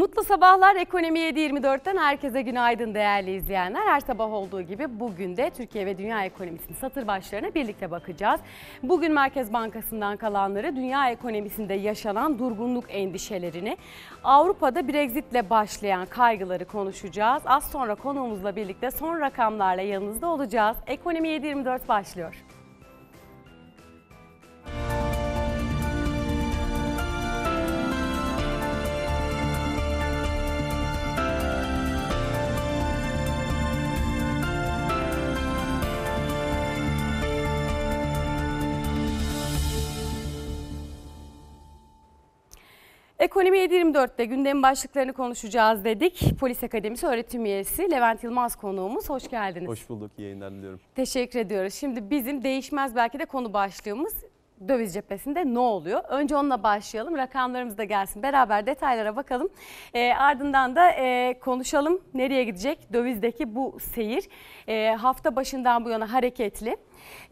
Mutlu sabahlar Ekonomi 7.24'ten herkese günaydın değerli izleyenler. Her sabah olduğu gibi bugün de Türkiye ve dünya ekonomisinin satır başlarına birlikte bakacağız. Bugün Merkez Bankası'ndan kalanları, dünya ekonomisinde yaşanan durgunluk endişelerini, Avrupa'da Brexit'le başlayan kaygıları konuşacağız. Az sonra konuğumuzla birlikte son rakamlarla yanınızda olacağız. Ekonomi 7.24 başlıyor. Ekonomi 7.24'te gündem başlıklarını konuşacağız dedik. Polis Akademisi öğretim üyesi Levent Yılmaz konuğumuz. Hoş geldiniz. Hoş bulduk. İyi yayınlar diliyorum. Teşekkür ediyoruz. Şimdi bizim değişmez belki de konu başlığımız döviz cephesinde ne oluyor? Önce onunla başlayalım. Rakamlarımız da gelsin. Beraber detaylara bakalım. E, ardından da e, konuşalım. Nereye gidecek? Dövizdeki bu seyir. E, hafta başından bu yana hareketli.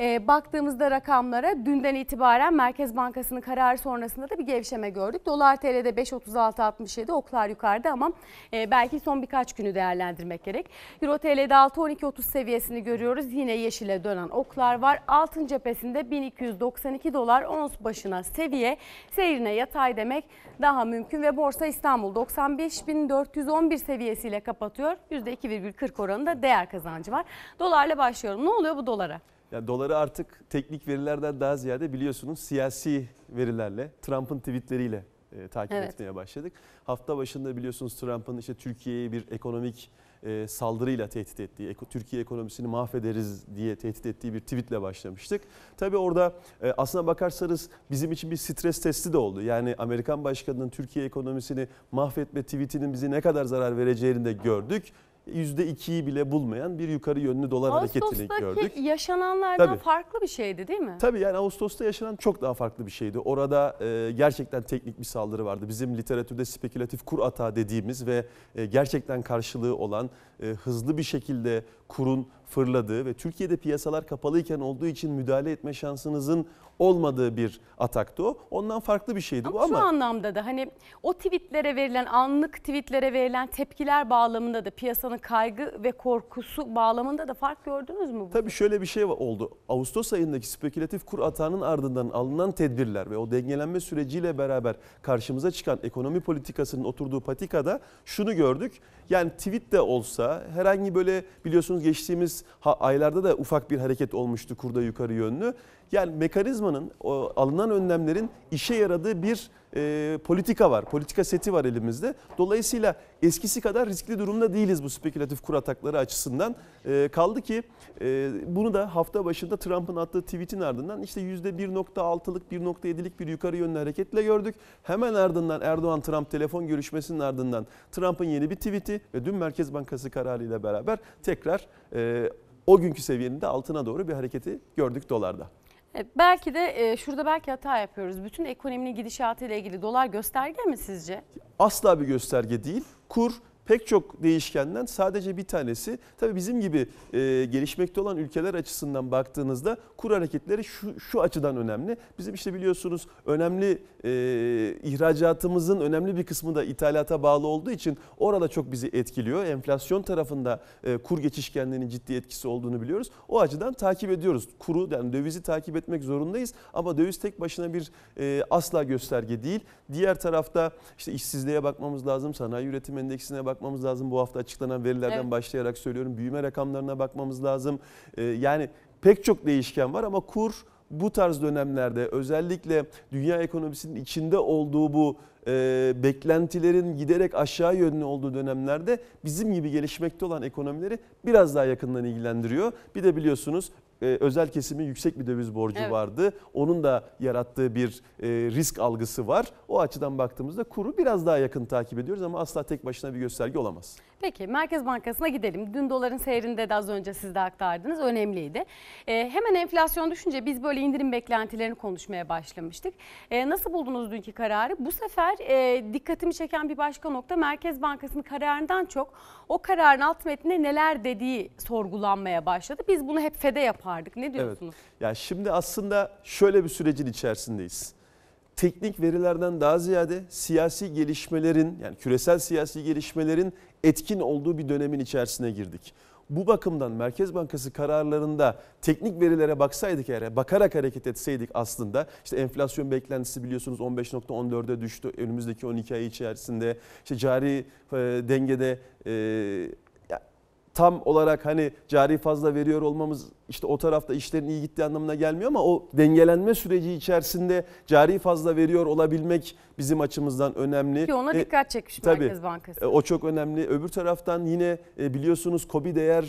E, baktığımızda rakamlara dünden itibaren Merkez Bankası'nın kararı sonrasında da bir gevşeme gördük. Dolar TL'de 5.36.67 oklar yukarıda ama e, belki son birkaç günü değerlendirmek gerek. Euro TL'de 6.12.30 seviyesini görüyoruz. Yine yeşile dönen oklar var. Altın cephesinde 1292 dolar ons başına seviye seyrine yatay demek daha mümkün ve borsa İstanbul 95.411 seviyesiyle kapatıyor. %2,40 oranında değer kazancı var. Dolarla başlıyorum. Ne oluyor bu dolara? Ya doları artık teknik verilerden daha ziyade biliyorsunuz siyasi verilerle, Trump'ın tweetleriyle e, takip evet. etmeye başladık. Hafta başında biliyorsunuz Trump'ın işte Türkiye'yi bir ekonomik e, saldırıyla tehdit ettiği, Türkiye ekonomisini mahvederiz diye tehdit ettiği bir tweetle başlamıştık. Tabii orada e, aslına bakarsanız bizim için bir stres testi de oldu. Yani Amerikan Başkanı'nın Türkiye ekonomisini mahvetme tweetinin bizi ne kadar zarar vereceğini de gördük. %2'yi bile bulmayan bir yukarı yönlü dolar hareketini gördük. Ağustos'taki yaşananlardan Tabii. farklı bir şeydi değil mi? Tabii yani Ağustos'ta yaşanan çok daha farklı bir şeydi. Orada e, gerçekten teknik bir saldırı vardı. Bizim literatürde spekülatif kur ata dediğimiz ve e, gerçekten karşılığı olan e, hızlı bir şekilde kurun fırladığı ve Türkiye'de piyasalar kapalıyken olduğu için müdahale etme şansınızın olmadığı bir ataktı o. Ondan farklı bir şeydi ama bu ama. Şu anlamda da hani o tweetlere verilen anlık tweetlere verilen tepkiler bağlamında da piyasanın kaygı ve korkusu bağlamında da fark gördünüz mü? Bu? Tabii şöyle bir şey oldu. Ağustos ayındaki spekülatif kur atağının ardından alınan tedbirler ve o dengelenme süreciyle beraber karşımıza çıkan ekonomi politikasının oturduğu patikada şunu gördük. Yani tweet de olsa herhangi böyle biliyorsunuz geçtiğimiz aylarda da ufak bir hareket olmuştu kurda yukarı yönlü. Yani mekanizmanın o alınan önlemlerin işe yaradığı bir e, politika var. Politika seti var elimizde. Dolayısıyla eskisi kadar riskli durumda değiliz bu spekülatif kur atakları açısından. E, kaldı ki e, bunu da hafta başında Trump'ın attığı tweetin ardından işte %1.6'lık 1.7'lik bir yukarı yönlü hareketle gördük. Hemen ardından Erdoğan-Trump telefon görüşmesinin ardından Trump'ın yeni bir tweeti ve dün Merkez Bankası kararıyla beraber tekrar e, o günkü seviyenin de altına doğru bir hareketi gördük dolarda. E, belki de e, şurada belki hata yapıyoruz. Bütün ekonominin gidişatı ile ilgili dolar gösterge mi sizce? Asla bir gösterge değil. Kur pek çok değişkenden sadece bir tanesi. Tabii bizim gibi e, gelişmekte olan ülkeler açısından baktığınızda kur hareketleri şu, şu açıdan önemli. Bizim işte biliyorsunuz önemli e, ihracatımızın önemli bir kısmı da ithalata bağlı olduğu için orada çok bizi etkiliyor. Enflasyon tarafında e, kur geçişkenliğinin ciddi etkisi olduğunu biliyoruz. O açıdan takip ediyoruz. Kuru yani dövizi takip etmek zorundayız ama döviz tek başına bir e, asla gösterge değil. Diğer tarafta işte işsizliğe bakmamız lazım, sanayi üretim endeksine bak bakmamız lazım. Bu hafta açıklanan verilerden evet. başlayarak söylüyorum. Büyüme rakamlarına bakmamız lazım. Ee, yani pek çok değişken var ama kur bu tarz dönemlerde özellikle dünya ekonomisinin içinde olduğu bu e, beklentilerin giderek aşağı yönlü olduğu dönemlerde bizim gibi gelişmekte olan ekonomileri biraz daha yakından ilgilendiriyor. Bir de biliyorsunuz e, özel kesimin yüksek bir döviz borcu evet. vardı. Onun da yarattığı bir e, risk algısı var. O açıdan baktığımızda kuru biraz daha yakın takip ediyoruz ama asla tek başına bir gösterge olamaz. Peki Merkez Bankası'na gidelim. Dün doların seyrinde de az önce siz de aktardınız. Önemliydi. E, hemen enflasyon düşünce biz böyle indirim beklentilerini konuşmaya başlamıştık. E, nasıl buldunuz dünkü kararı? Bu sefer e, dikkatimi çeken bir başka nokta Merkez Bankası'nın kararından çok o kararın alt metninde neler dediği sorgulanmaya başladı. Biz bunu hep FED'e yapardık. Ne diyorsunuz? Evet. Ya şimdi aslında şöyle bir sürecin içerisindeyiz teknik verilerden daha ziyade siyasi gelişmelerin yani küresel siyasi gelişmelerin etkin olduğu bir dönemin içerisine girdik. Bu bakımdan Merkez Bankası kararlarında teknik verilere baksaydık eğer, bakarak hareket etseydik aslında işte enflasyon beklentisi biliyorsunuz 15.14'e düştü önümüzdeki 12 ay içerisinde. işte cari e, dengede e, tam olarak hani cari fazla veriyor olmamız işte o tarafta işlerin iyi gittiği anlamına gelmiyor ama o dengelenme süreci içerisinde cari fazla veriyor olabilmek bizim açımızdan önemli. Ki ona e, dikkat çekmiş tabii, Merkez Bankası. E, o çok önemli. Öbür taraftan yine e, biliyorsunuz kobi değer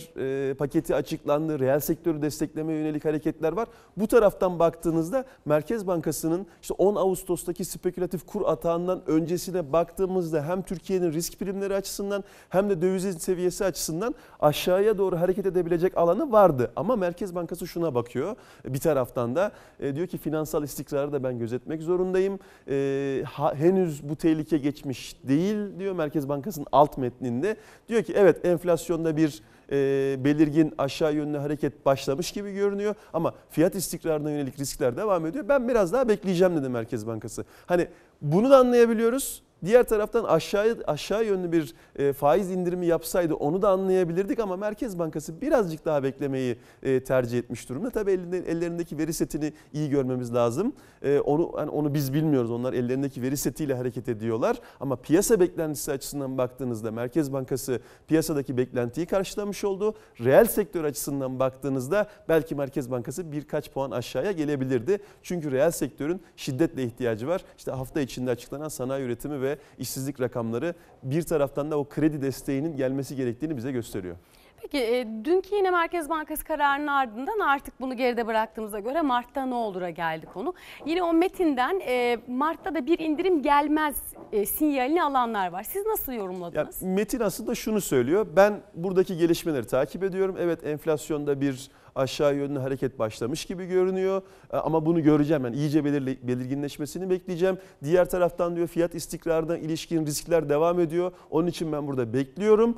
paketi açıklandı. Reel sektörü destekleme yönelik hareketler var. Bu taraftan baktığınızda Merkez Bankası'nın işte 10 Ağustos'taki spekülatif kur atağından öncesine baktığımızda hem Türkiye'nin risk primleri açısından hem de dövizin seviyesi açısından aşağıya doğru hareket edebilecek alanı vardı. Ama Merkez Merkez Bankası şuna bakıyor e, bir taraftan da. E, diyor ki finansal istikrarı da ben gözetmek zorundayım. E, ha, henüz bu tehlike geçmiş değil diyor Merkez Bankası'nın alt metninde. Diyor ki evet enflasyonda bir e, belirgin aşağı yönlü hareket başlamış gibi görünüyor. Ama fiyat istikrarına yönelik riskler devam ediyor. Ben biraz daha bekleyeceğim dedi Merkez Bankası. Hani bunu da anlayabiliyoruz Diğer taraftan aşağı aşağı yönlü bir e, faiz indirimi yapsaydı onu da anlayabilirdik ama Merkez Bankası birazcık daha beklemeyi e, tercih etmiş durumda. Tabii ellerindeki veri setini iyi görmemiz lazım. E, onu yani onu biz bilmiyoruz. Onlar ellerindeki veri setiyle hareket ediyorlar ama piyasa beklentisi açısından baktığınızda Merkez Bankası piyasadaki beklentiyi karşılamış oldu. Reel sektör açısından baktığınızda belki Merkez Bankası birkaç puan aşağıya gelebilirdi. Çünkü reel sektörün şiddetle ihtiyacı var. İşte hafta içinde açıklanan sanayi üretimi ve ve işsizlik rakamları bir taraftan da o kredi desteğinin gelmesi gerektiğini bize gösteriyor. Peki e, dünkü yine Merkez Bankası kararının ardından artık bunu geride bıraktığımıza göre Mart'ta ne olur'a geldi konu. Yine o metinden e, Mart'ta da bir indirim gelmez e, sinyalini alanlar var. Siz nasıl yorumladınız? Ya, metin aslında şunu söylüyor. Ben buradaki gelişmeleri takip ediyorum. Evet enflasyonda bir aşağı yönlü hareket başlamış gibi görünüyor. E, ama bunu göreceğim yani iyice belirginleşmesini bekleyeceğim. Diğer taraftan diyor fiyat istikrarına ilişkin riskler devam ediyor. Onun için ben burada bekliyorum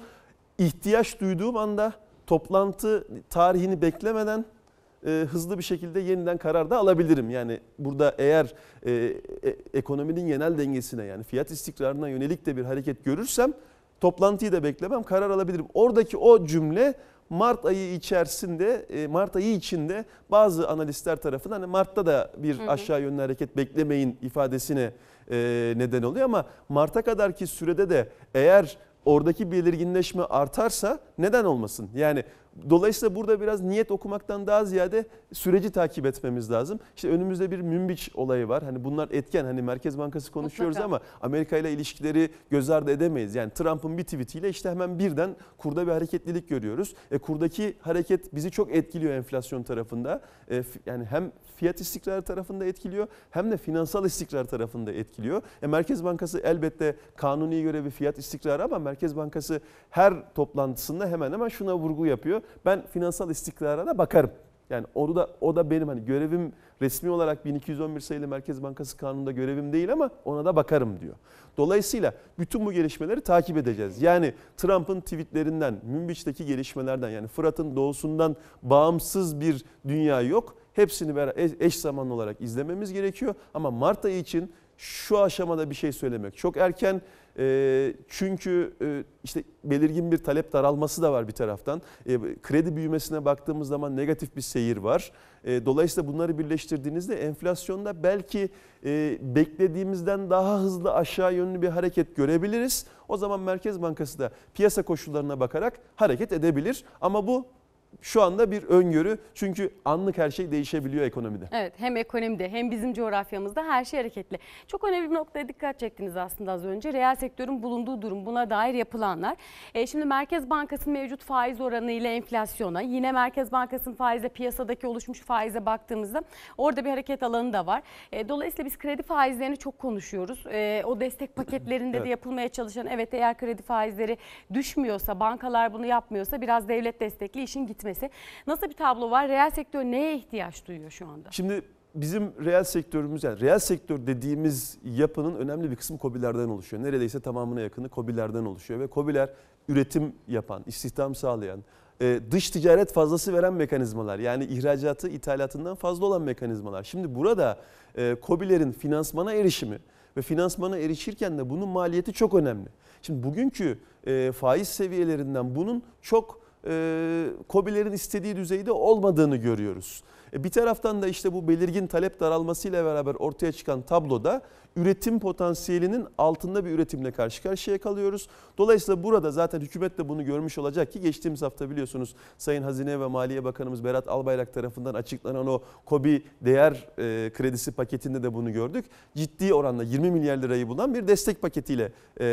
ihtiyaç duyduğum anda toplantı tarihini beklemeden e, hızlı bir şekilde yeniden karar da alabilirim. Yani burada eğer e, e, ekonominin genel dengesine yani fiyat istikrarına yönelik de bir hareket görürsem toplantıyı da beklemem karar alabilirim. Oradaki o cümle Mart ayı içerisinde e, Mart ayı içinde bazı analistler tarafından hani Mart'ta da bir hı hı. aşağı yönlü hareket beklemeyin ifadesine e, neden oluyor ama Mart'a kadarki sürede de eğer oradaki belirginleşme artarsa neden olmasın? Yani Dolayısıyla burada biraz niyet okumaktan daha ziyade süreci takip etmemiz lazım. İşte önümüzde bir Münbiç olayı var. Hani bunlar etken hani Merkez Bankası konuşuyoruz Mutlaka. ama Amerika ile ilişkileri göz ardı edemeyiz. Yani Trump'ın bir tweetiyle işte hemen birden kurda bir hareketlilik görüyoruz. E, kurdaki hareket bizi çok etkiliyor enflasyon tarafında. E, yani hem fiyat istikrarı tarafında etkiliyor hem de finansal istikrar tarafında etkiliyor. E, Merkez Bankası elbette kanuni görevi fiyat istikrarı ama Merkez Bankası her toplantısında hemen hemen şuna vurgu yapıyor gerekiyor. Ben finansal istikrara da bakarım. Yani onu da o da benim hani görevim resmi olarak 1211 sayılı Merkez Bankası kanununda görevim değil ama ona da bakarım diyor. Dolayısıyla bütün bu gelişmeleri takip edeceğiz. Yani Trump'ın tweetlerinden, Münbiç'teki gelişmelerden yani Fırat'ın doğusundan bağımsız bir dünya yok. Hepsini eş zamanlı olarak izlememiz gerekiyor. Ama Mart ayı için şu aşamada bir şey söylemek çok erken. E, çünkü e, işte belirgin bir talep daralması da var bir taraftan. E, kredi büyümesine baktığımız zaman negatif bir seyir var. dolayısıyla bunları birleştirdiğinizde enflasyonda belki beklediğimizden daha hızlı aşağı yönlü bir hareket görebiliriz. O zaman Merkez Bankası da piyasa koşullarına bakarak hareket edebilir. Ama bu şu anda bir öngörü. Çünkü anlık her şey değişebiliyor ekonomide. Evet hem ekonomide hem bizim coğrafyamızda her şey hareketli. Çok önemli bir noktaya dikkat çektiniz aslında az önce. Reel sektörün bulunduğu durum buna dair yapılanlar. E, şimdi Merkez Bankası'nın mevcut faiz oranı ile enflasyona yine Merkez Bankası'nın faizle piyasadaki oluşmuş faize baktığımızda orada bir hareket alanı da var. E, dolayısıyla biz kredi faizlerini çok konuşuyoruz. E, o destek paketlerinde evet. de yapılmaya çalışan evet eğer kredi faizleri düşmüyorsa bankalar bunu yapmıyorsa biraz devlet destekli işin gitmesi gitmesi. Nasıl bir tablo var? Reel sektör neye ihtiyaç duyuyor şu anda? Şimdi bizim reel sektörümüz yani reel sektör dediğimiz yapının önemli bir kısmı kobilerden oluşuyor. Neredeyse tamamına yakını kobilerden oluşuyor ve kobiler üretim yapan, istihdam sağlayan, e, dış ticaret fazlası veren mekanizmalar yani ihracatı ithalatından fazla olan mekanizmalar. Şimdi burada e, kobilerin finansmana erişimi ve finansmana erişirken de bunun maliyeti çok önemli. Şimdi bugünkü e, faiz seviyelerinden bunun çok e, COBİ'lerin istediği düzeyde olmadığını görüyoruz. E, bir taraftan da işte bu belirgin talep daralmasıyla beraber ortaya çıkan tabloda üretim potansiyelinin altında bir üretimle karşı karşıya kalıyoruz. Dolayısıyla burada zaten hükümet de bunu görmüş olacak ki geçtiğimiz hafta biliyorsunuz Sayın Hazine ve Maliye Bakanımız Berat Albayrak tarafından açıklanan o kobi değer e, kredisi paketinde de bunu gördük. Ciddi oranla 20 milyar lirayı bulan bir destek paketiyle e,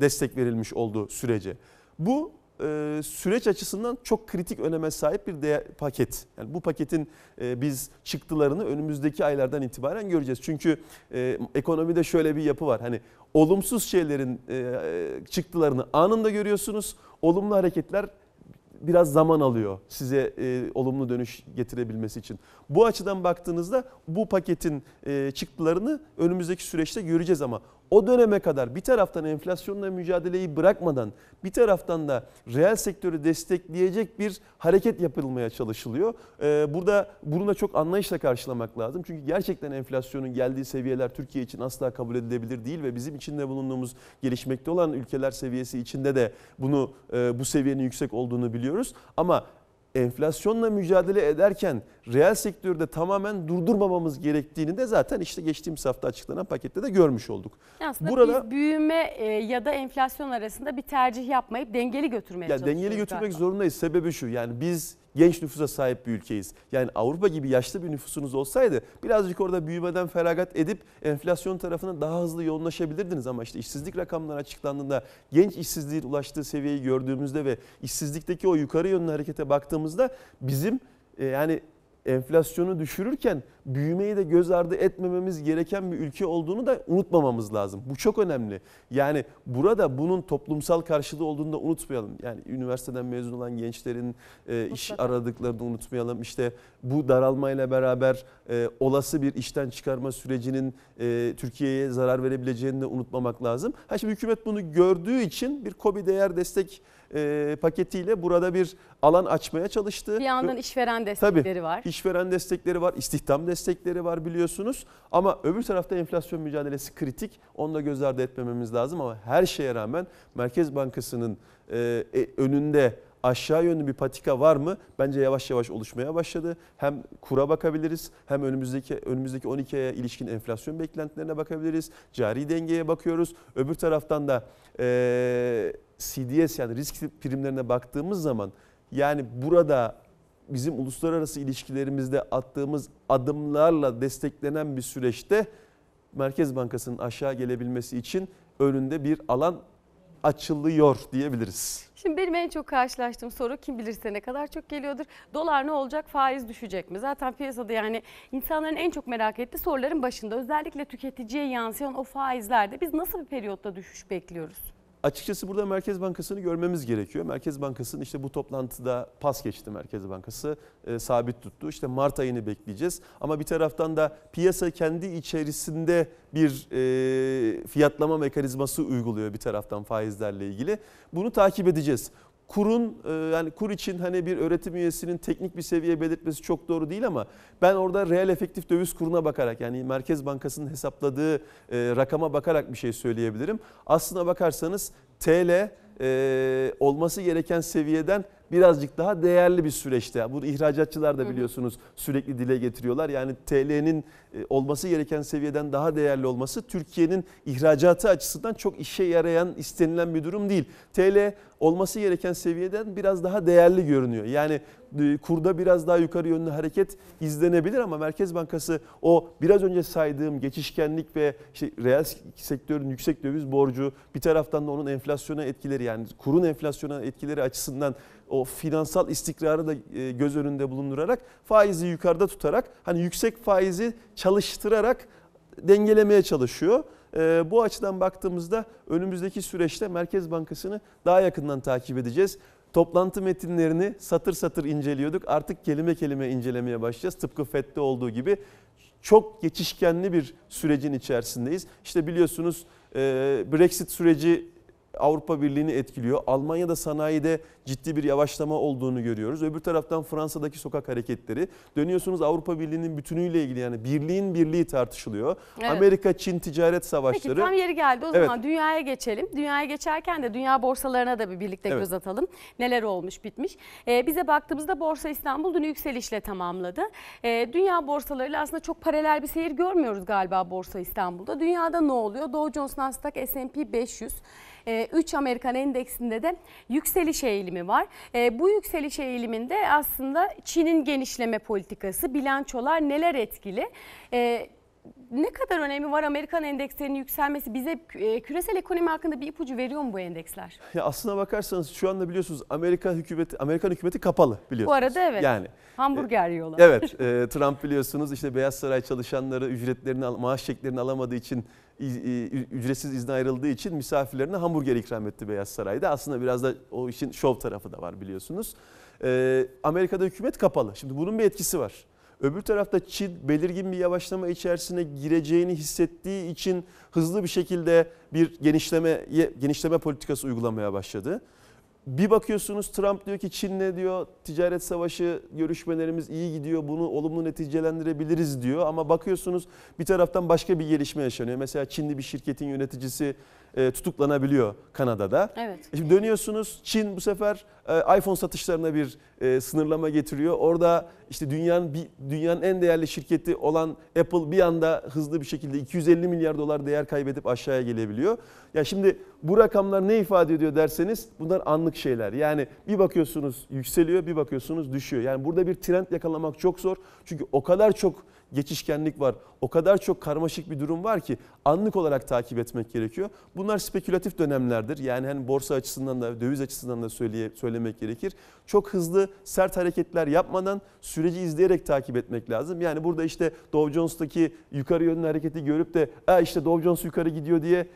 destek verilmiş olduğu sürece. Bu e, süreç açısından çok kritik öneme sahip bir değer, paket. Yani bu paketin e, biz çıktılarını önümüzdeki aylardan itibaren göreceğiz. Çünkü e, ekonomide şöyle bir yapı var. Hani olumsuz şeylerin e, çıktılarını anında görüyorsunuz. Olumlu hareketler biraz zaman alıyor size e, olumlu dönüş getirebilmesi için. Bu açıdan baktığınızda bu paketin e, çıktılarını önümüzdeki süreçte göreceğiz ama o döneme kadar bir taraftan enflasyonla mücadeleyi bırakmadan bir taraftan da reel sektörü destekleyecek bir hareket yapılmaya çalışılıyor. Ee, burada bunu da çok anlayışla karşılamak lazım. Çünkü gerçekten enflasyonun geldiği seviyeler Türkiye için asla kabul edilebilir değil ve bizim içinde bulunduğumuz gelişmekte olan ülkeler seviyesi içinde de bunu e, bu seviyenin yüksek olduğunu biliyoruz. Ama enflasyonla mücadele ederken reel sektörde tamamen durdurmamamız gerektiğini de zaten işte geçtiğimiz hafta açıklanan pakette de görmüş olduk. Aslında Burada, biz büyüme e, ya da enflasyon arasında bir tercih yapmayıp dengeli götürmeye ya çalışıyoruz. Dengeli götürmek galiba. zorundayız. Sebebi şu yani biz genç nüfusa sahip bir ülkeyiz. Yani Avrupa gibi yaşlı bir nüfusunuz olsaydı birazcık orada büyümeden feragat edip enflasyon tarafına daha hızlı yoğunlaşabilirdiniz. Ama işte işsizlik rakamları açıklandığında genç işsizliğin ulaştığı seviyeyi gördüğümüzde ve işsizlikteki o yukarı yönlü harekete baktığımızda bizim e, yani enflasyonu düşürürken büyümeyi de göz ardı etmememiz gereken bir ülke olduğunu da unutmamamız lazım. Bu çok önemli. Yani burada bunun toplumsal karşılığı olduğunu da unutmayalım. Yani üniversiteden mezun olan gençlerin e, iş aradıklarını unutmayalım. İşte bu daralmayla beraber e, olası bir işten çıkarma sürecinin e, Türkiye'ye zarar verebileceğini de unutmamak lazım. Ha şimdi hükümet bunu gördüğü için bir kobi değer destek e, paketiyle burada bir alan açmaya çalıştı. Bir yandan işveren destekleri Tabii, var. İşveren destekleri var, istihdam destekleri var biliyorsunuz. Ama öbür tarafta enflasyon mücadelesi kritik. Onu da göz ardı etmememiz lazım ama her şeye rağmen Merkez Bankası'nın e, e önünde aşağı yönlü bir patika var mı? Bence yavaş yavaş oluşmaya başladı. Hem kura bakabiliriz, hem önümüzdeki önümüzdeki 12 aya ilişkin enflasyon beklentilerine bakabiliriz. Cari dengeye bakıyoruz. Öbür taraftan da e, CDS yani risk primlerine baktığımız zaman yani burada bizim uluslararası ilişkilerimizde attığımız adımlarla desteklenen bir süreçte Merkez Bankası'nın aşağı gelebilmesi için önünde bir alan açılıyor diyebiliriz. Şimdi benim en çok karşılaştığım soru kim bilirse ne kadar çok geliyordur. Dolar ne olacak faiz düşecek mi? Zaten piyasada yani insanların en çok merak ettiği soruların başında özellikle tüketiciye yansıyan o faizlerde biz nasıl bir periyotta düşüş bekliyoruz? açıkçası burada Merkez Bankası'nı görmemiz gerekiyor. Merkez Bankası'nın işte bu toplantıda pas geçti Merkez Bankası e, sabit tuttu. İşte Mart ayını bekleyeceğiz ama bir taraftan da piyasa kendi içerisinde bir e, fiyatlama mekanizması uyguluyor bir taraftan faizlerle ilgili. Bunu takip edeceğiz kurun e, yani kur için hani bir öğretim üyesinin teknik bir seviye belirtmesi çok doğru değil ama ben orada reel efektif döviz kuruna bakarak yani Merkez Bankası'nın hesapladığı e, rakama bakarak bir şey söyleyebilirim. Aslına bakarsanız TL e, olması gereken seviyeden birazcık daha değerli bir süreçte. Bu ihracatçılar da biliyorsunuz sürekli dile getiriyorlar. Yani TL'nin e, olması gereken seviyeden daha değerli olması Türkiye'nin ihracatı açısından çok işe yarayan istenilen bir durum değil. TL olması gereken seviyeden biraz daha değerli görünüyor. Yani e, kurda biraz daha yukarı yönlü hareket izlenebilir ama Merkez Bankası o biraz önce saydığım geçişkenlik ve işte reel sektörün yüksek döviz borcu bir taraftan da onun enflasyona etkileri yani kurun enflasyona etkileri açısından o finansal istikrarı da e, göz önünde bulundurarak faizi yukarıda tutarak hani yüksek faizi çalıştırarak dengelemeye çalışıyor. E, bu açıdan baktığımızda önümüzdeki süreçte Merkez Bankası'nı daha yakından takip edeceğiz. Toplantı metinlerini satır satır inceliyorduk. Artık kelime kelime incelemeye başlayacağız. Tıpkı FED'de olduğu gibi çok geçişkenli bir sürecin içerisindeyiz. İşte biliyorsunuz e, Brexit süreci Avrupa Birliği'ni etkiliyor. Almanya'da sanayide ciddi bir yavaşlama olduğunu görüyoruz. Öbür taraftan Fransa'daki sokak hareketleri. Dönüyorsunuz Avrupa Birliği'nin bütünüyle ilgili yani birliğin birliği tartışılıyor. Evet. Amerika-Çin ticaret savaşları. Peki tam yeri geldi o zaman evet. dünyaya geçelim. Dünyaya geçerken de dünya borsalarına da bir birlikte evet. göz atalım. Neler olmuş bitmiş. Ee, bize baktığımızda Borsa İstanbul dün yükselişle tamamladı. Ee, dünya borsalarıyla aslında çok paralel bir seyir görmüyoruz galiba Borsa İstanbul'da. Dünyada ne oluyor? Dow Jones, Nasdaq, S&P 500. Ee, 3 Amerikan endeksinde de yükseliş eğilimi var. E, bu yükseliş eğiliminde aslında Çin'in genişleme politikası, bilançolar neler etkili? E, ne kadar önemi var Amerikan endekslerinin yükselmesi? Bize e, küresel ekonomi hakkında bir ipucu veriyor mu bu endeksler? Ya aslına bakarsanız şu anda biliyorsunuz Amerika hükümeti Amerikan hükümeti kapalı biliyorsunuz. Bu arada evet. Yani hamburger e, yiyorlar. Evet, e, Trump biliyorsunuz işte Beyaz Saray çalışanları ücretlerini maaş çeklerini alamadığı için ücretsiz izne ayrıldığı için misafirlerine hamburger ikram etti Beyaz Saray'da. Aslında biraz da o işin şov tarafı da var biliyorsunuz. Ee, Amerika'da hükümet kapalı. Şimdi bunun bir etkisi var. Öbür tarafta Çin belirgin bir yavaşlama içerisine gireceğini hissettiği için hızlı bir şekilde bir genişleme genişleme politikası uygulamaya başladı. Bir bakıyorsunuz Trump diyor ki Çin'le diyor ticaret savaşı görüşmelerimiz iyi gidiyor bunu olumlu neticelendirebiliriz diyor. Ama bakıyorsunuz bir taraftan başka bir gelişme yaşanıyor. Mesela Çinli bir şirketin yöneticisi e, tutuklanabiliyor Kanada'da. Evet. E, şimdi dönüyorsunuz Çin bu sefer e, iPhone satışlarına bir sınırlama getiriyor. Orada işte dünyanın dünyanın en değerli şirketi olan Apple bir anda hızlı bir şekilde 250 milyar dolar değer kaybedip aşağıya gelebiliyor. Ya şimdi bu rakamlar ne ifade ediyor derseniz bunlar anlık şeyler. Yani bir bakıyorsunuz yükseliyor, bir bakıyorsunuz düşüyor. Yani burada bir trend yakalamak çok zor. Çünkü o kadar çok geçişkenlik var. O kadar çok karmaşık bir durum var ki anlık olarak takip etmek gerekiyor. Bunlar spekülatif dönemlerdir. Yani hani borsa açısından da döviz açısından da söyleye, söylemek gerekir. Çok hızlı sert hareketler yapmadan süreci izleyerek takip etmek lazım. Yani burada işte Dow Jones'taki yukarı yönlü hareketi görüp de işte Dow Jones yukarı gidiyor diye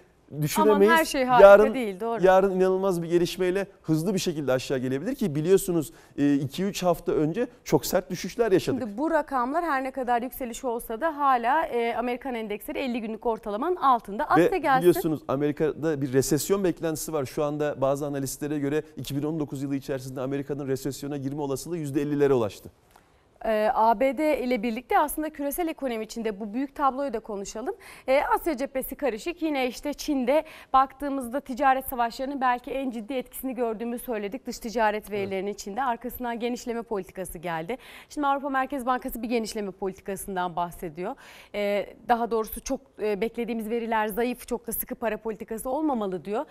düşüremeyiz. Aman her şey harika yarın, değil doğru. Yarın inanılmaz bir gelişmeyle hızlı bir şekilde aşağı gelebilir ki biliyorsunuz 2-3 e, hafta önce çok sert düşüşler yaşadık. Şimdi bu rakamlar her ne kadar yükseliş olsa da hala e, Amerikan endeksleri 50 günlük ortalamanın altında. Asya Ve gelsin. biliyorsunuz Amerika'da bir resesyon beklentisi var. Şu anda bazı analistlere göre 2019 yılı içerisinde Amerika'nın resesyona girme olasılığı %50'lere ulaştı. Ee, ABD ile birlikte aslında küresel ekonomi içinde bu büyük tabloyu da konuşalım. Ee, Asya cephesi karışık. Yine işte Çin'de baktığımızda ticaret savaşlarının belki en ciddi etkisini gördüğümüzü söyledik. Dış ticaret verilerinin evet. içinde arkasından genişleme politikası geldi. Şimdi Avrupa Merkez Bankası bir genişleme politikasından bahsediyor. Ee, daha doğrusu çok e, beklediğimiz veriler zayıf, çok da sıkı para politikası olmamalı diyor.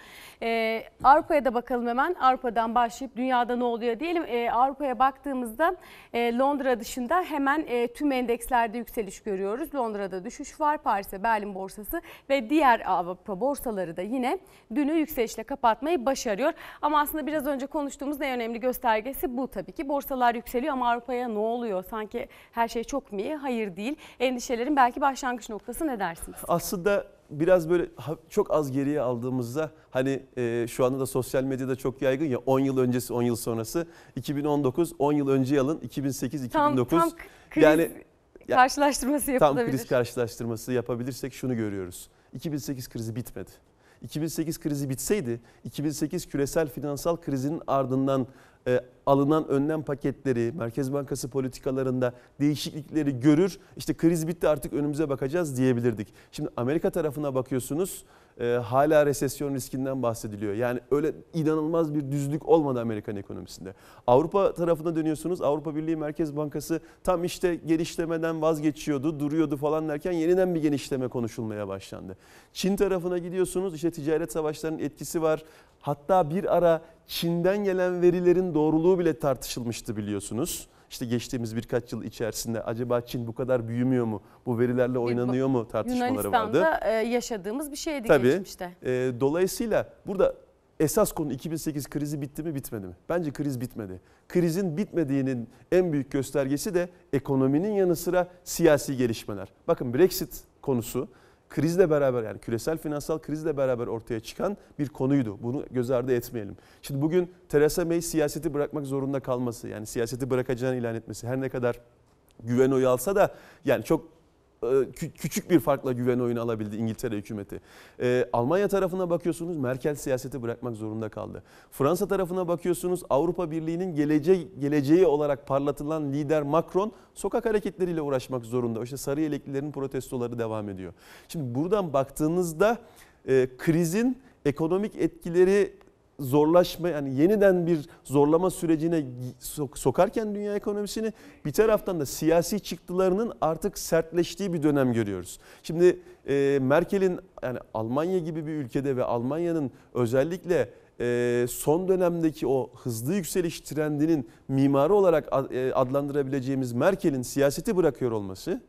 E, Avrupa'ya da bakalım hemen. Avrupa'dan başlayıp dünyada ne oluyor diyelim. E, Avrupa'ya baktığımızda e, Londra Londra dışında hemen e, tüm endekslerde yükseliş görüyoruz. Londra'da düşüş var. Paris'e Berlin borsası ve diğer Avrupa borsaları da yine dünü yükselişle kapatmayı başarıyor. Ama aslında biraz önce konuştuğumuz en önemli göstergesi bu tabii ki. Borsalar yükseliyor ama Avrupa'ya ne oluyor? Sanki her şey çok mu iyi? Hayır değil. Endişelerin belki başlangıç noktası ne dersiniz? Aslında biraz böyle çok az geriye aldığımızda hani e, şu anda da sosyal medyada çok yaygın ya 10 yıl öncesi 10 yıl sonrası 2019 10 yıl önce yılın 2008 2009 tam, tam kriz yani karşılaştırması yapılabilir. Tam kriz karşılaştırması yapabilirsek şunu görüyoruz. 2008 krizi bitmedi. 2008 krizi bitseydi 2008 küresel finansal krizinin ardından e, alınan önlem paketleri, Merkez Bankası politikalarında değişiklikleri görür. İşte kriz bitti artık önümüze bakacağız diyebilirdik. Şimdi Amerika tarafına bakıyorsunuz e, hala resesyon riskinden bahsediliyor. Yani öyle inanılmaz bir düzlük olmadı Amerikan ekonomisinde. Avrupa tarafına dönüyorsunuz. Avrupa Birliği Merkez Bankası tam işte genişlemeden vazgeçiyordu, duruyordu falan derken yeniden bir genişleme konuşulmaya başlandı. Çin tarafına gidiyorsunuz. işte ticaret savaşlarının etkisi var. Hatta bir ara Çin'den gelen verilerin doğruluğu bile tartışılmıştı biliyorsunuz. İşte geçtiğimiz birkaç yıl içerisinde acaba Çin bu kadar büyümüyor mu? Bu verilerle oynanıyor mu tartışmaları Yunanistan'da vardı. Yunanistan'da e, yaşadığımız bir şeydi Tabii, geçmişte. E, dolayısıyla burada esas konu 2008 krizi bitti mi bitmedi mi? Bence kriz bitmedi. Krizin bitmediğinin en büyük göstergesi de ekonominin yanı sıra siyasi gelişmeler. Bakın Brexit konusu krizle beraber yani küresel finansal krizle beraber ortaya çıkan bir konuydu. Bunu göz ardı etmeyelim. Şimdi bugün Theresa May siyaseti bırakmak zorunda kalması yani siyaseti bırakacağını ilan etmesi her ne kadar güven oyu alsa da yani çok ee, küçük bir farkla güven oyunu alabildi İngiltere hükümeti. Ee, Almanya tarafına bakıyorsunuz Merkel siyaseti bırakmak zorunda kaldı. Fransa tarafına bakıyorsunuz Avrupa Birliği'nin geleceği, geleceği olarak parlatılan lider Macron sokak hareketleriyle uğraşmak zorunda. İşte sarı yeleklilerin protestoları devam ediyor. Şimdi buradan baktığınızda e, krizin ekonomik etkileri zorlaşma yani yeniden bir zorlama sürecine sokarken dünya ekonomisini bir taraftan da siyasi çıktılarının artık sertleştiği bir dönem görüyoruz. Şimdi e, Merkel'in yani Almanya gibi bir ülkede ve Almanya'nın özellikle e, son dönemdeki o hızlı yükseliş trendinin mimarı olarak e, adlandırabileceğimiz Merkel'in siyaseti bırakıyor olması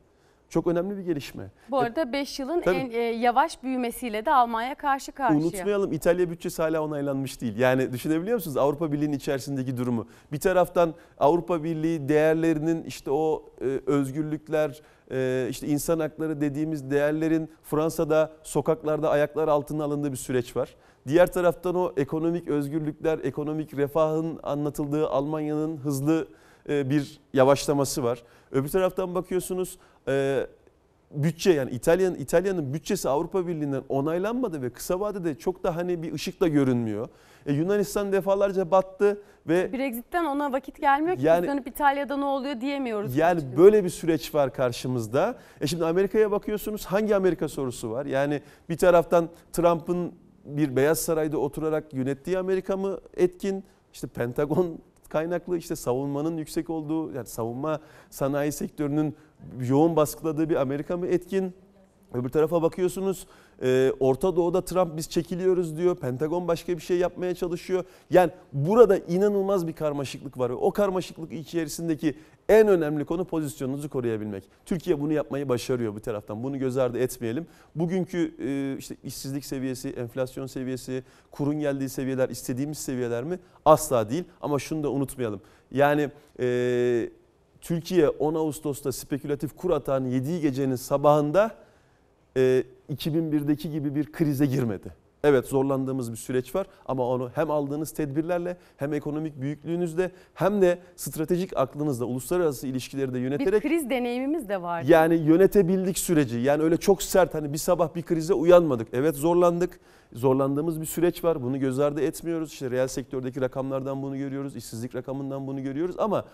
çok önemli bir gelişme. Bu e, arada 5 yılın Tabii. en e, yavaş büyümesiyle de Almanya karşı karşıya. Unutmayalım İtalya bütçesi hala onaylanmış değil. Yani düşünebiliyor musunuz Avrupa Birliği'nin içerisindeki durumu? Bir taraftan Avrupa Birliği değerlerinin işte o e, özgürlükler, e, işte insan hakları dediğimiz değerlerin Fransa'da sokaklarda ayaklar altına alındığı bir süreç var. Diğer taraftan o ekonomik özgürlükler, ekonomik refahın anlatıldığı Almanya'nın hızlı e, bir yavaşlaması var. Öbür taraftan bakıyorsunuz e, bütçe yani İtalya'nın İtalya'nın bütçesi Avrupa Birliği'nden onaylanmadı ve kısa vadede çok da hani bir ışık da görünmüyor. E, Yunanistan defalarca battı ve Brexit'ten ona vakit gelmiyor ki yani, biz dönüp İtalya'da ne oluyor diyemiyoruz. Yani açıkçası. böyle bir süreç var karşımızda. E şimdi Amerika'ya bakıyorsunuz hangi Amerika sorusu var? Yani bir taraftan Trump'ın bir Beyaz Saray'da oturarak yönettiği Amerika mı etkin? İşte Pentagon kaynaklı işte savunmanın yüksek olduğu, yani savunma sanayi sektörünün yoğun baskıladığı bir Amerika mı etkin? Öbür tarafa bakıyorsunuz e, Orta Doğu'da Trump biz çekiliyoruz diyor. Pentagon başka bir şey yapmaya çalışıyor. Yani burada inanılmaz bir karmaşıklık var. o karmaşıklık içerisindeki en önemli konu pozisyonunuzu koruyabilmek. Türkiye bunu yapmayı başarıyor bir taraftan. Bunu göz ardı etmeyelim. Bugünkü e, işte işsizlik seviyesi, enflasyon seviyesi, kurun geldiği seviyeler istediğimiz seviyeler mi? Asla değil. Ama şunu da unutmayalım. Yani... E, Türkiye 10 Ağustos'ta spekülatif kur atan 7 gecenin sabahında 2001'deki e, gibi bir krize girmedi. Evet zorlandığımız bir süreç var ama onu hem aldığınız tedbirlerle hem ekonomik büyüklüğünüzle hem de stratejik aklınızla uluslararası ilişkileri de yöneterek bir kriz deneyimimiz de var. Yani yönetebildik süreci. Yani öyle çok sert hani bir sabah bir krize uyanmadık. Evet zorlandık. Zorlandığımız bir süreç var. Bunu göz ardı etmiyoruz. İşte reel sektördeki rakamlardan bunu görüyoruz. işsizlik rakamından bunu görüyoruz ama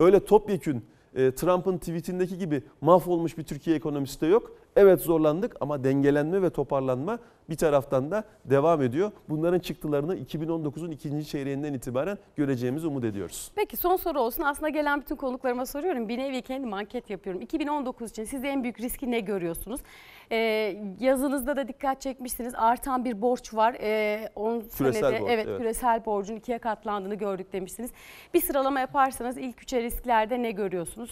öyle topyekün e, Trump'ın tweetindeki gibi mahvolmuş bir Türkiye ekonomisi de yok. Evet zorlandık ama dengelenme ve toparlanma bir taraftan da devam ediyor. Bunların çıktılarını 2019'un ikinci çeyreğinden itibaren göreceğimizi umut ediyoruz. Peki son soru olsun. Aslında gelen bütün konuklarıma soruyorum. Bir nevi kendi manket yapıyorum. 2019 için siz en büyük riski ne görüyorsunuz? Ee, yazınızda da dikkat çekmişsiniz. Artan bir borç var. Ee, 10 küresel senede, borç. Evet, evet küresel borcun ikiye katlandığını gördük demişsiniz. Bir sıralama yaparsanız ilk üçe risklerde ne görüyorsunuz?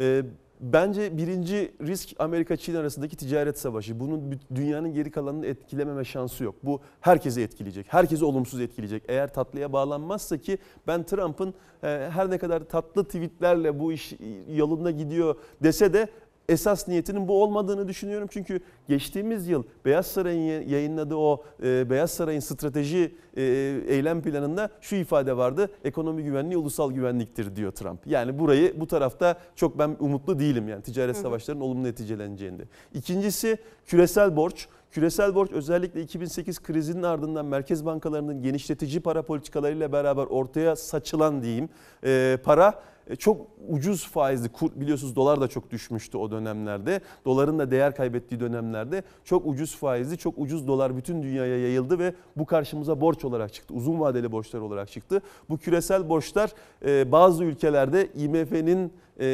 Ee, Bence birinci risk Amerika-Çin arasındaki ticaret savaşı. Bunun dünyanın geri kalanını etkilememe şansı yok. Bu herkese etkileyecek. Herkesi olumsuz etkileyecek. Eğer tatlıya bağlanmazsa ki ben Trump'ın e, her ne kadar tatlı tweetlerle bu iş yolunda gidiyor dese de esas niyetinin bu olmadığını düşünüyorum. Çünkü geçtiğimiz yıl Beyaz Saray'ın yayınladığı o e, Beyaz Saray'ın strateji e, eylem planında şu ifade vardı. Ekonomi güvenliği ulusal güvenliktir diyor Trump. Yani burayı bu tarafta çok ben umutlu değilim yani ticaret savaşlarının olumlu neticeleneceğinde. İkincisi küresel borç. Küresel borç özellikle 2008 krizinin ardından merkez bankalarının genişletici para politikalarıyla beraber ortaya saçılan diyeyim e, para e, çok ucuz faizli kur biliyorsunuz dolar da çok düşmüştü o dönemlerde. Doların da değer kaybettiği dönemlerde çok ucuz faizli, çok ucuz dolar bütün dünyaya yayıldı ve bu karşımıza borç olarak çıktı. Uzun vadeli borçlar olarak çıktı. Bu küresel borçlar e, bazı ülkelerde IMF'nin e,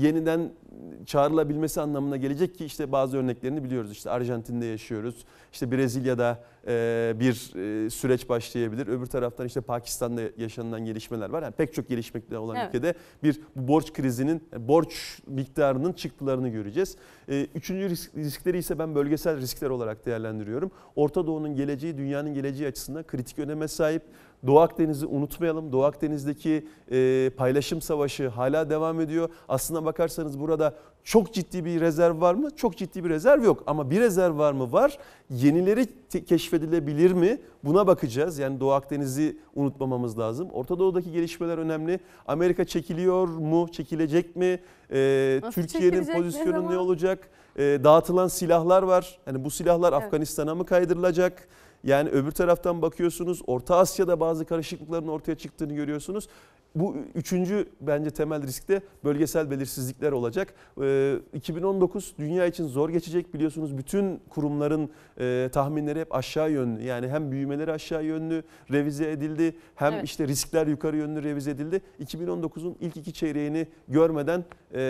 yeniden çağrılabilmesi anlamına gelecek ki işte bazı örneklerini biliyoruz. İşte Arjantin'de yaşıyoruz. İşte Brezilya'da e, bir e, süreç başlayabilir. Öbür taraftan işte Pakistan'da yaşanılan gelişmeler var. Yani pek çok gelişmekte olan evet. ülkede bir bu borç krizinin, borç miktarının çıktılarını göreceğiz. E, üçüncü risk, riskleri ise ben bölgesel riskler olarak değerlendiriyorum. Orta Doğu'nun geleceği dünyanın geleceği açısından kritik öneme sahip. Doğu Akdeniz'i unutmayalım. Doğu Akdeniz'deki e, paylaşım savaşı hala devam ediyor. Aslına bakarsanız burada çok ciddi bir rezerv var mı? Çok ciddi bir rezerv yok. Ama bir rezerv var mı? Var. Yenileri keşfedilebilir mi? Buna bakacağız. Yani Doğu Akdeniz'i unutmamamız lazım. Orta Doğu'daki gelişmeler önemli. Amerika çekiliyor mu? Çekilecek mi? Ee, Türkiye'nin pozisyonu ne, ne olacak? Ee, dağıtılan silahlar var. Yani bu silahlar evet. Afganistan'a mı kaydırılacak? Yani öbür taraftan bakıyorsunuz Orta Asya'da bazı karışıklıkların ortaya çıktığını görüyorsunuz. Bu üçüncü bence temel risk de bölgesel belirsizlikler olacak. 2019 ee, dünya için zor geçecek biliyorsunuz bütün kurumların e, tahminleri hep aşağı yönlü. Yani hem büyümeleri aşağı yönlü revize edildi hem evet. işte riskler yukarı yönlü revize edildi. 2019'un ilk iki çeyreğini görmeden e,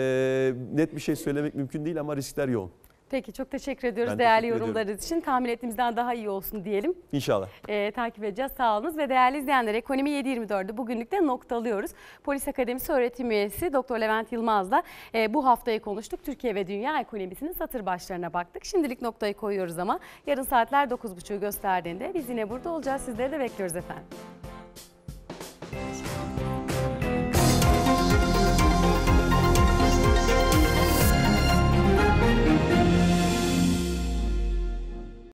net bir şey söylemek mümkün değil ama riskler yoğun. Peki çok teşekkür ediyoruz ben değerli teşekkür yorumlarınız ediyorum. için. Tahmin ettiğimizden daha iyi olsun diyelim. İnşallah. Ee, takip edeceğiz sağ ve değerli izleyenler Ekonomi 724'ü bugünlük de noktalıyoruz. Polis Akademisi öğretim üyesi Doktor Levent Yılmaz'la e, bu haftayı konuştuk. Türkiye ve dünya ekonomisinin satır başlarına baktık. Şimdilik noktayı koyuyoruz ama yarın saatler 9.30'u gösterdiğinde biz yine burada olacağız. Sizleri de bekliyoruz efendim.